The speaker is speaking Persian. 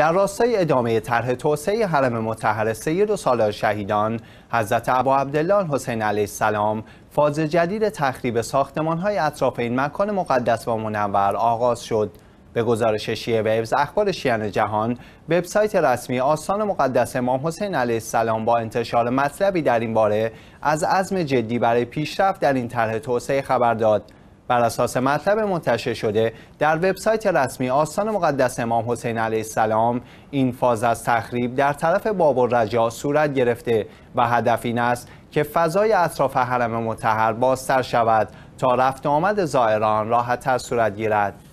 در راستای ادامه طرح توسعه حرم مطهر سید و سالار شهیدان حضرت ابا عبدالله حسین علیه السلام فاز جدید تخریب های اطراف این مکان مقدس و منور آغاز شد به گزارش شیعه ویبز اخبار شیعان جهان وبسایت رسمی آستان مقدس امام حسین علیه السلام با انتشار مطلبی در این باره از عزم جدی برای پیشرفت در این طرح توسعه خبر داد بر اساس مطلب منتشر شده در وبسایت رسمی آستان مقدس امام حسین علیه السلام این فاز از تخریب در طرف باب الرجا صورت گرفته و هدف این است که فضای اطراف حرم متحر بازتر شود تا رفت آمد زائران تر صورت گیرد